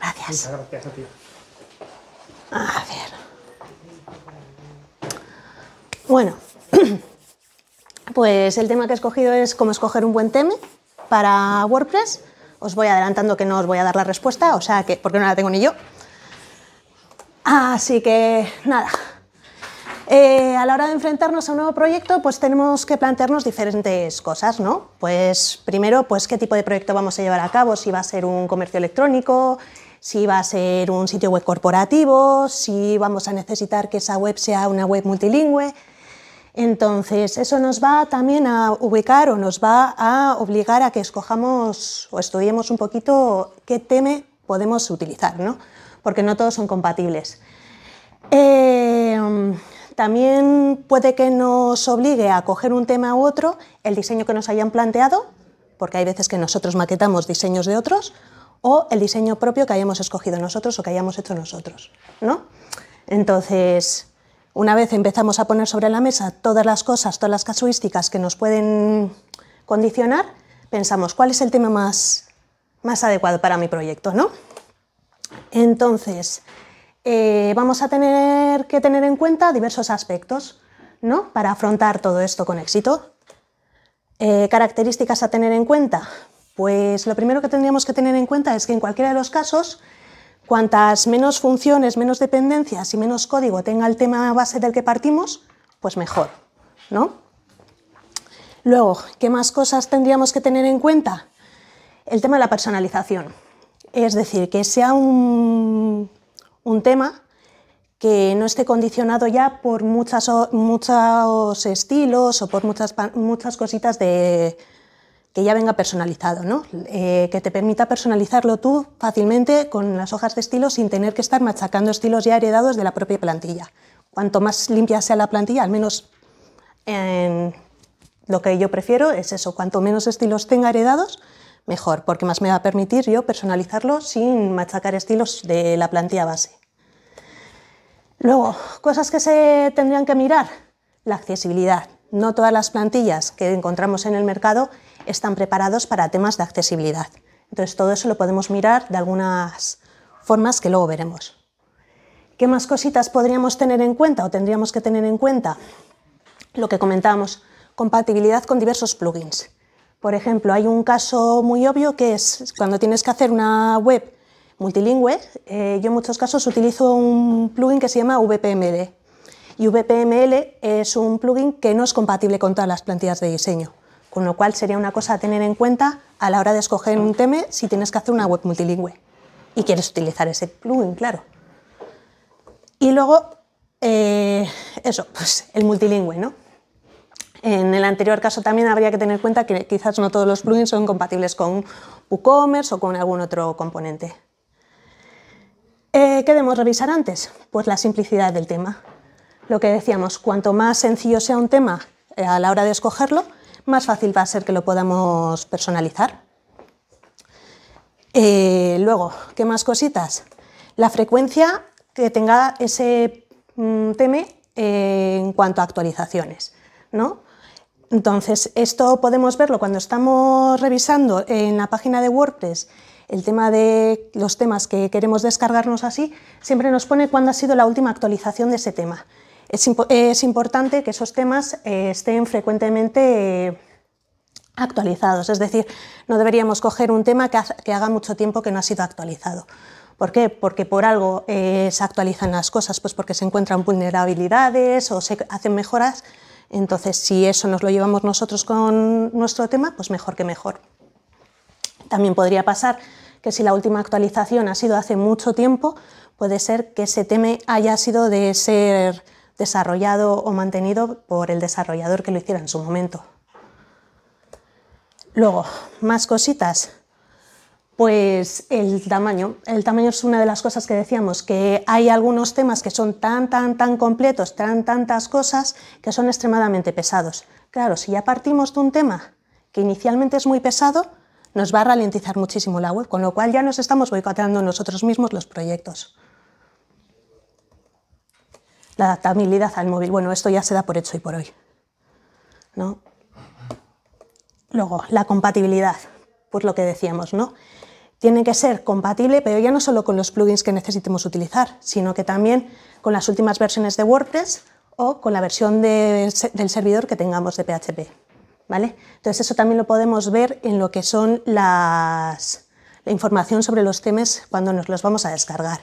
Gracias. a A ver. Bueno, pues el tema que he escogido es cómo escoger un buen tema para WordPress. Os voy adelantando que no os voy a dar la respuesta, o sea que, porque no la tengo ni yo. Así que nada, eh, a la hora de enfrentarnos a un nuevo proyecto, pues tenemos que plantearnos diferentes cosas, ¿no? Pues primero, pues qué tipo de proyecto vamos a llevar a cabo, si va a ser un comercio electrónico, si va a ser un sitio web corporativo, si vamos a necesitar que esa web sea una web multilingüe. Entonces, eso nos va también a ubicar o nos va a obligar a que escojamos o estudiemos un poquito qué tema podemos utilizar, ¿no? porque no todos son compatibles. Eh, también puede que nos obligue a coger un tema u otro, el diseño que nos hayan planteado, porque hay veces que nosotros maquetamos diseños de otros, o el diseño propio que hayamos escogido nosotros o que hayamos hecho nosotros, ¿no? Entonces, una vez empezamos a poner sobre la mesa todas las cosas, todas las casuísticas que nos pueden condicionar, pensamos cuál es el tema más, más adecuado para mi proyecto, ¿no? Entonces, eh, vamos a tener que tener en cuenta diversos aspectos ¿no? para afrontar todo esto con éxito. Eh, características a tener en cuenta. Pues lo primero que tendríamos que tener en cuenta es que en cualquiera de los casos, cuantas menos funciones, menos dependencias y menos código tenga el tema base del que partimos, pues mejor, Luego, ¿qué más cosas tendríamos que tener en cuenta? El tema de la personalización. Es decir, que sea un un tema que no esté condicionado ya por muchos estilos o por muchas, muchas cositas de, que ya venga personalizado, ¿no? Eh, que te permita personalizarlo tú fácilmente con las hojas de estilo sin tener que estar machacando estilos ya heredados de la propia plantilla. Cuanto más limpia sea la plantilla, al menos lo que yo prefiero es eso, cuanto menos estilos tenga heredados, mejor, porque más me va a permitir yo personalizarlo sin machacar estilos de la plantilla base. Luego, cosas que se tendrían que mirar, la accesibilidad. No todas las plantillas que encontramos en el mercado están preparados para temas de accesibilidad. Entonces, todo eso lo podemos mirar de algunas formas que luego veremos. ¿Qué más cositas podríamos tener en cuenta o tendríamos que tener en cuenta? Lo que comentábamos, compatibilidad con diversos plugins. Por ejemplo, hay un caso muy obvio que es cuando tienes que hacer una web multilingüe, eh, yo en muchos casos utilizo un plugin que se llama VPML. Y VPML es un plugin que no es compatible con todas las plantillas de diseño, con lo cual sería una cosa a tener en cuenta a la hora de escoger un tema si tienes que hacer una web multilingüe y quieres utilizar ese plugin, claro. Y luego, eh, eso, pues el multilingüe, ¿no? En el anterior caso también habría que tener en cuenta que quizás no todos los plugins son compatibles con WooCommerce o con algún otro componente. Eh, ¿Qué debemos revisar antes? Pues la simplicidad del tema. Lo que decíamos, cuanto más sencillo sea un tema eh, a la hora de escogerlo, más fácil va a ser que lo podamos personalizar. Eh, luego, ¿qué más cositas? La frecuencia que tenga ese mm, tema en cuanto a actualizaciones. ¿no? Entonces, esto podemos verlo cuando estamos revisando en la página de WordPress el tema de los temas que queremos descargarnos así, siempre nos pone cuándo ha sido la última actualización de ese tema. Es, importante que esos temas eh, estén frecuentemente eh, actualizados, es decir, no deberíamos coger un tema que, haga mucho tiempo que no ha sido actualizado. ¿Por qué? Porque por algo eh, se actualizan las cosas, pues porque se encuentran vulnerabilidades o se hacen mejoras entonces, si eso nos lo llevamos nosotros con nuestro tema, pues mejor que mejor. También podría pasar que si la última actualización ha sido hace mucho tiempo, puede ser que ese tema haya sido de ser desarrollado o mantenido por el desarrollador que lo hiciera en su momento. Luego, más cositas. Pues el tamaño. El tamaño es una de las cosas que decíamos, que hay algunos temas que son tan, tan, tan completos, tan, tantas cosas, que son extremadamente pesados. Claro, si ya partimos de un tema que inicialmente es muy pesado, nos va a ralentizar muchísimo la web, con lo cual ya nos estamos boicoteando nosotros mismos los proyectos. La adaptabilidad al móvil, bueno, esto ya se da por hecho y por hoy. ¿no? Luego, la compatibilidad pues lo que decíamos, ¿no? Tiene que ser compatible, pero ya no solo con los plugins que necesitemos utilizar, sino que también con las últimas versiones de WordPress o con la versión del servidor que tengamos de PHP. ¿vale? Entonces eso también lo podemos ver en lo que son las, la información sobre los temas cuando nos los vamos a descargar.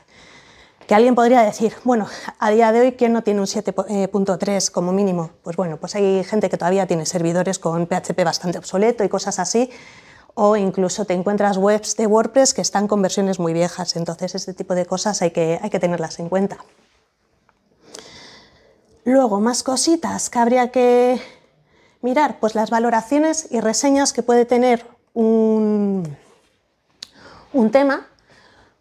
Que alguien podría decir, bueno, a día de hoy, ¿quién no tiene un 7.3 eh, como mínimo? Pues bueno, pues hay gente que todavía tiene servidores con PHP bastante obsoleto y cosas así, o incluso te encuentras webs de WordPress que están con versiones muy viejas. Entonces, este tipo de cosas hay que, tenerlas en cuenta. Luego, más cositas que habría que mirar, pues las valoraciones y reseñas que puede tener un, tema,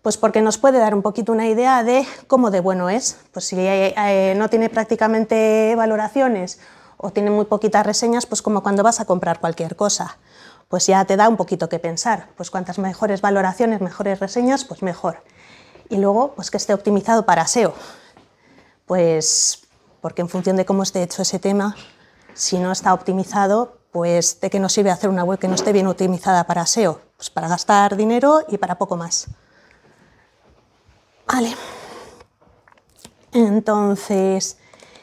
pues porque nos puede dar un poquito una idea de cómo de bueno es. Pues si eh, eh, no tiene prácticamente valoraciones o tiene muy poquitas reseñas, pues como cuando vas a comprar cualquier cosa pues ya te da un poquito que pensar. Pues cuantas mejores valoraciones, mejores reseñas, pues mejor. Y luego, pues que esté optimizado para SEO. Pues porque en función de cómo esté hecho ese tema, si no está optimizado, pues de qué nos sirve hacer una web que no esté bien optimizada para SEO. Pues para gastar dinero y para poco más. Vale. Entonces,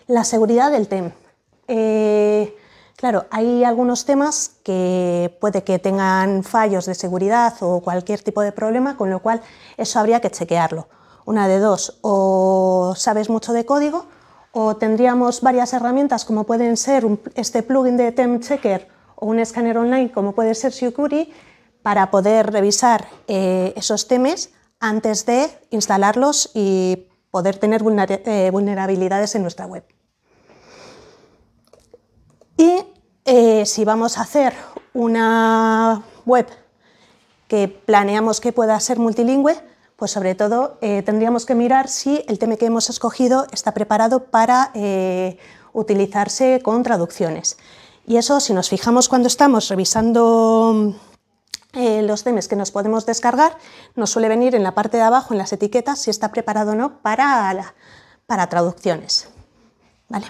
la seguridad del tema. Eh, Claro, hay algunos temas que puede que tengan fallos de seguridad o cualquier tipo de problema, con lo cual eso habría que chequearlo. Una de dos, o sabes mucho de código, o tendríamos varias herramientas como pueden ser este plugin de Checker o un escáner online como puede ser Security para poder revisar eh, esos temas antes de instalarlos y poder tener eh, vulnerabilidades en nuestra web. Y eh, si vamos a hacer una web que planeamos que pueda ser multilingüe, pues sobre todo eh, tendríamos que mirar si el tema que hemos escogido está preparado para eh, utilizarse con traducciones. Y eso, si nos fijamos cuando estamos revisando los temas que nos podemos descargar, nos suele venir en la parte de abajo, en las etiquetas, si está preparado o no para, para traducciones. ¿Vale?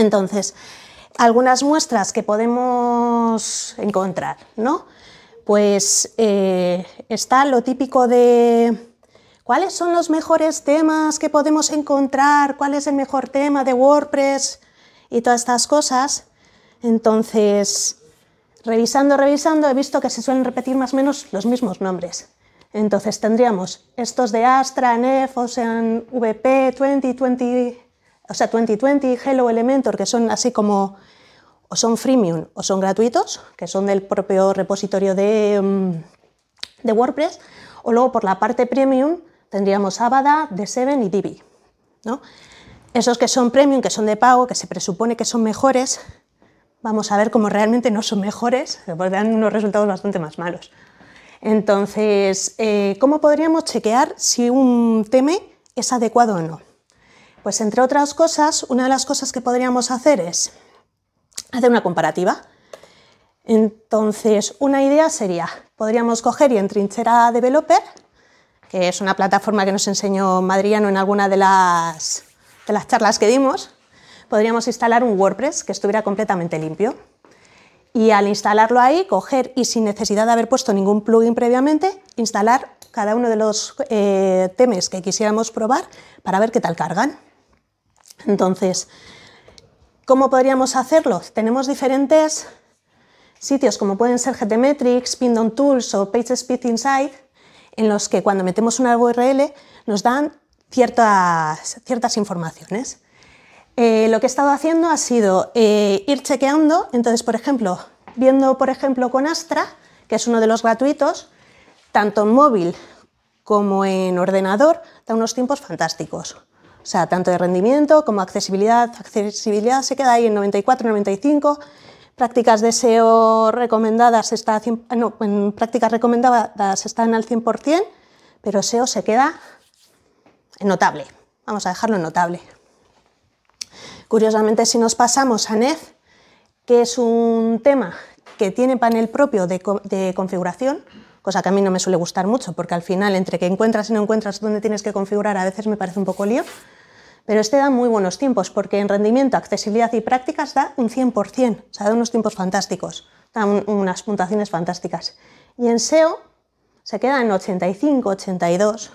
Entonces, algunas muestras que podemos encontrar, ¿no? Pues eh, está lo típico de cuáles son los mejores temas que podemos encontrar, cuál es el mejor tema de WordPress y todas estas cosas. Entonces, revisando, revisando, he visto que se suelen repetir más o menos los mismos nombres. Entonces tendríamos estos de Astra, Nef, Ocean, VP, 20, 20, o sea, 2020 y Hello Elementor, que son así como, o son freemium o son gratuitos, que son del propio repositorio de, mm, WordPress, o luego por la parte premium tendríamos Avada, D7 y Divi. Esos que son premium, que son de pago, que se presupone que son mejores, vamos a ver cómo realmente no son mejores, porque dan unos resultados bastante más malos. Entonces, eh, ¿cómo podríamos chequear si un tema es adecuado o no? Pues entre otras cosas, una de las cosas que podríamos hacer es hacer una comparativa. Entonces, una idea sería, podríamos coger y en Trinchera Developer, que es una plataforma que nos enseñó Madriano en alguna de las, de las charlas que dimos, podríamos instalar un WordPress que estuviera completamente limpio. Y al instalarlo ahí, coger y sin necesidad de haber puesto ningún plugin previamente, instalar cada uno de los eh, temas que quisiéramos probar para ver qué tal cargan. Entonces, ¿cómo podríamos hacerlo? Tenemos diferentes sitios como pueden ser GTmetrix, Pindon Tools o PageSpeed Insights, en los que cuando metemos una URL nos dan ciertas, informaciones. Eh, lo que he estado haciendo ha sido eh, ir chequeando, entonces, por ejemplo, viendo, por ejemplo, con Astra, que es uno de los gratuitos, tanto en móvil como en ordenador, da unos tiempos fantásticos. O sea, tanto de rendimiento como accesibilidad. Accesibilidad se queda ahí en 94, 95. Prácticas de SEO recomendadas prácticas recomendadas están al 100%, pero SEO se queda notable. Vamos a dejarlo notable. Curiosamente, si nos pasamos a NEF, que es un tema que tiene panel propio de configuración, cosa que a mí no me suele gustar mucho, porque al final, entre que encuentras y no encuentras dónde tienes que configurar, a veces me parece un poco lío, pero este da muy buenos tiempos, porque en rendimiento, accesibilidad y prácticas da un 100%, o sea, da unos tiempos fantásticos, da unas puntuaciones fantásticas. Y en SEO se queda en 85, 82.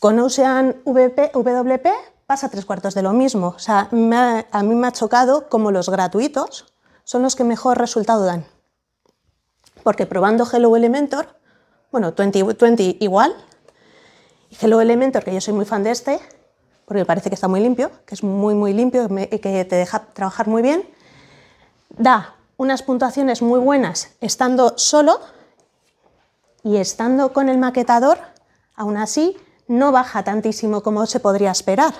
Con Ocean WP, pasa tres cuartos de lo mismo. O sea, a mí me ha chocado como los gratuitos son los que mejor resultado dan porque probando Hello Elementor, bueno, 20, 20 igual, Hello Elementor, que yo soy muy fan de este, porque parece que está muy limpio, que es muy, muy limpio y que te deja trabajar muy bien, da unas puntuaciones muy buenas estando solo y estando con el maquetador, aún así, no baja tantísimo como se podría esperar.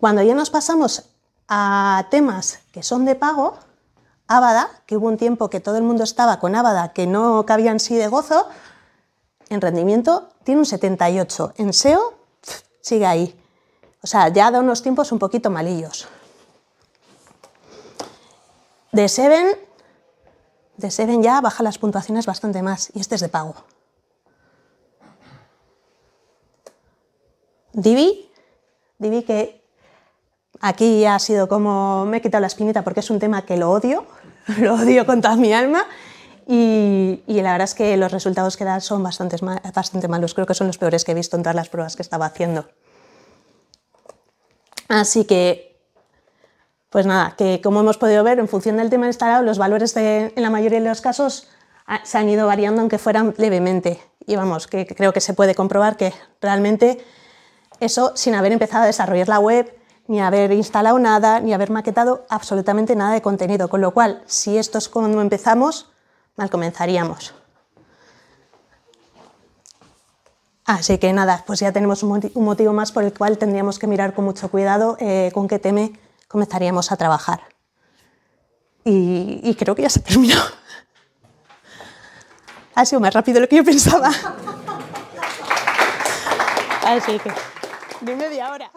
Cuando ya nos pasamos a temas que son de pago, Ábada, que hubo un tiempo que todo el mundo estaba con Ábada que no cabían en sí de gozo, en rendimiento tiene un 78, en SEO sigue ahí. O sea, ya da unos tiempos un poquito malillos. De Seven, de Seven ya baja las puntuaciones bastante más y este es de pago. Divi, Divi que Aquí ha sido como me he quitado la espinita porque es un tema que lo odio, lo odio con toda mi alma y, la verdad es que los resultados que da son bastante, malos, creo que son los peores que he visto en todas las pruebas que estaba haciendo. Así que, pues nada, que como hemos podido ver, en función del tema instalado, los valores en la mayoría de los casos ah, se han ido variando aunque fueran levemente. Y vamos, que creo que se puede comprobar que realmente eso, sin haber empezado a desarrollar la web, ni haber instalado nada, ni haber maquetado absolutamente nada de contenido. Con lo cual, si esto es cuando empezamos, mal comenzaríamos. Así que nada, pues ya tenemos un motivo más por el cual tendríamos que mirar con mucho cuidado eh, con qué teme comenzaríamos a trabajar. Y, creo que ya se terminó. Ha sido más rápido de lo que yo pensaba. Así que, de media hora.